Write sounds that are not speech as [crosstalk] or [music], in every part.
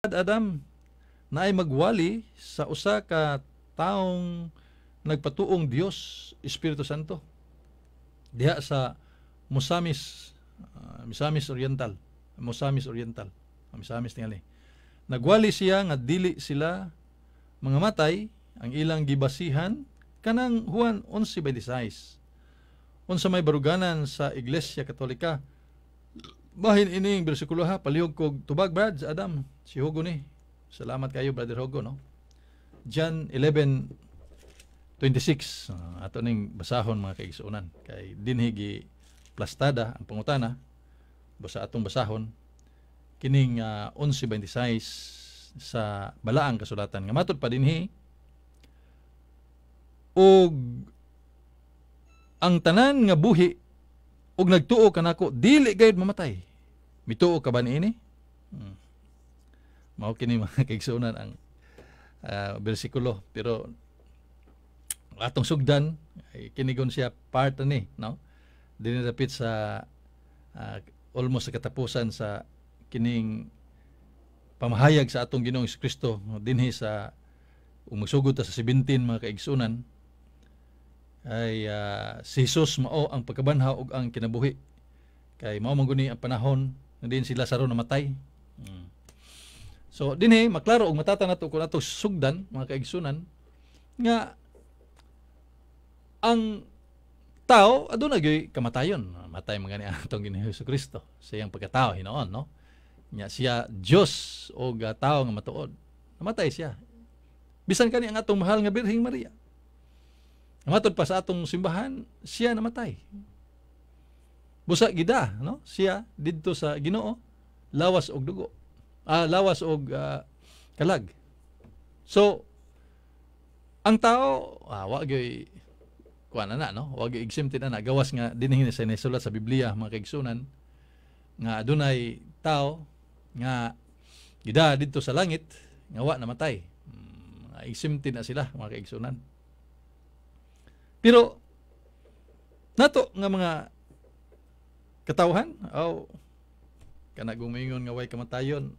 Adam na ay magwali sa usa ka taong nagpatuong Dios Espiritu Santo diha sa Musamis uh, ah, Misamis Oriental Musamis Oriental Misamis tingali nagwali siya nga dili sila mga matay ang ilang gibasihan kanang Juan 11:26 unsa may baruganan sa Iglesia Katolika Bahin ining bersikulo ha, palihog kog tubag Brad, Adam, si Hugo ni. Salamat kayo Brother Hugo no. John 11, 26, ato ning basahon mga kaigsuonan kay dinhigi plastada ang pangutana basa atong basahon kining uh, ah, 11:26 sa balaang kasulatan nga matod pa dinhi o ang tanan nga buhi og nagtuo kanako dili gayud mamatay Mituo ka ba niini? Hmm. Mao kini mga [laughs] kaigsunan ang uh, bersikulo pero atong sugdan kinigon siya part ani no dinirapit sa uh, almost sa katapusan sa kining pamahayag sa atong Ginoong Kristo dinhi sa umusugod ta sa 17 mga kaigsunan ay uh, si Jesus mao ang pagkabanhaw ug ang kinabuhi kay mao man ang panahon din si Lazaro namatay. So, din dinhi maklaro og matata nato kun ato sugdan mga kaigsunan nga ang tao aduna gyoy kamatayon matay man gani atong Ginoo Hesus Kristo sa iyang pagkatao hinoon no nya siya Dios o uh, tao nga matuod namatay siya bisan kani ang atong mahal nga Birheng Maria namatod pa sa atong simbahan siya namatay Busa gida, no? Siya didto sa Ginoo lawas og dugo. Ah, lawas og ah, kalag. So ang tao ah, wa gyoy kuan na, no? Wa gyoy exempted na, gawas nga dinhi sa nisulat sa Biblia mga kaigsunan nga adunay tao nga gida didto sa langit nga wa namatay. Hmm, mga exempted na sila mga kaigsunan. Pero nato nga mga Katawhan? Oh. Kana gumingon nga way kamatayon.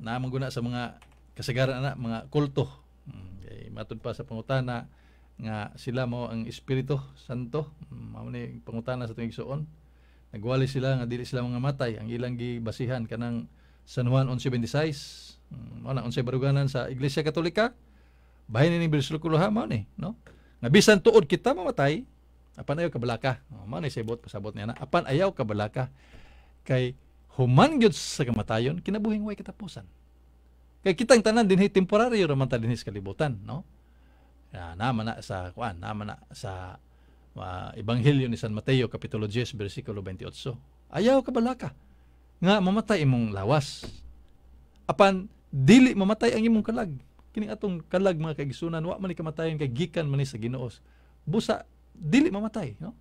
na manguna sa mga kasagaran na mga kulto. Okay. Hmm, matod pa sa pangutana nga sila mo ang Espiritu Santo. Hmm, mao ni pangutana sa tuig suon. Nagwali sila nga dili sila mga matay. Ang ilang gibasihan kanang San Juan 11:26. Hmm, mao na unsay baruganan sa Iglesia Katolika. Bahin ni bersikulo ha mao ni, no? Nga bisan tuod kita mamatay, Apan ayaw kabalaka. O, oh, man ay sibot, pasabot niya na. Apan ayaw kabalaka. Kay human gyud sa kamatayon, kinabuhing way katapusan. Kay kitang tanan dinhi temporaryo ra man ta dinhi kalibutan, no? Uh, naman na sa kuan, naman na sa uh, Ebanghelyo ni San Mateo kapitulo 10 versikulo 28. Ayaw kabalaka nga mamatay imong lawas. Apan dili mamatay ang imong kalag. Kini atong kalag mga kaigsunan wa man ni kamatayon kay gikan man ni sa Ginoo. Busa dili mamatay, no?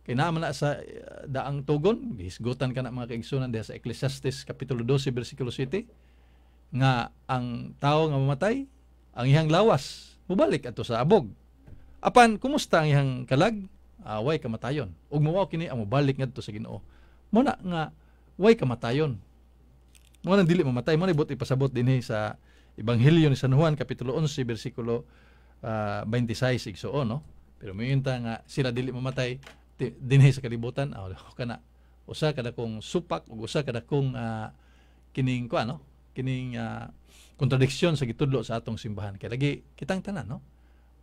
Kay naman na sa uh, daang tugon, gisgutan ka na mga kaigsunan diha sa Ecclesiastes Kapitulo 12 versikulo 7 nga ang tao nga mamatay, ang iyang lawas mubalik ato sa abog. Apan kumusta ang iyang kalag? Away ah, kamatayon. Ug mawaw kini ang mubalik ngadto sa Ginoo. Mo na nga way kamatayon. Mo na dili mamatay, mo na ibot ipasabot dinhi sa Ebanghelyo ni San Juan Kapitulo 11 versikulo uh, 26 igsuon, no? Pero mayunta nga sila dili mamatay dinhi sa kalibutan ah, o oh, kana usa kada kong supak ug usa kada kong uh, kining ko ano kining uh, kontradiksyon sa gitudlo sa atong simbahan kay lagi kitang tanan no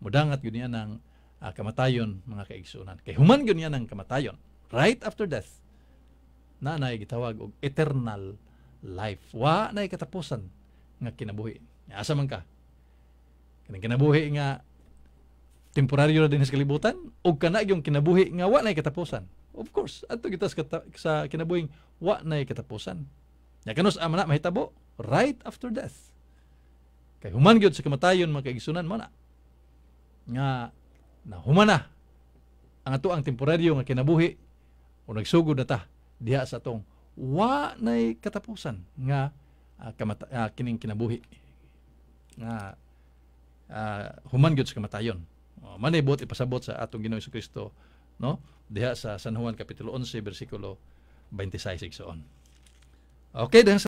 mudangat gyud niya ng uh, kamatayon mga kaigsuonan kay human gyud niya ng kamatayon right after death na nay gitawag og eternal life wa nay katapusan nga kinabuhi asa man ka Kining kinabuhi nga temporaryo na din sa kalibutan o kana yung kinabuhi nga wa nay katapusan. Of course, ato kita sa, sa kinabuhing wa nay katapusan. Nya kanus amana mahitabo right after death. Kay human gyud sa kamatayon mga kaigsunan man nga na humana ang ato ang temporaryo nga kinabuhi o nagsugod na ta diha sa atong wa nay katapusan nga uh, kamata, uh, kining kinabuhi nga uh, human gyud sa kamatayon manibot ipasabot sa atong Ginoo Hesus Kristo no diha sa San Juan kapitulo 11 bersikulo 26 igsoon okay dahil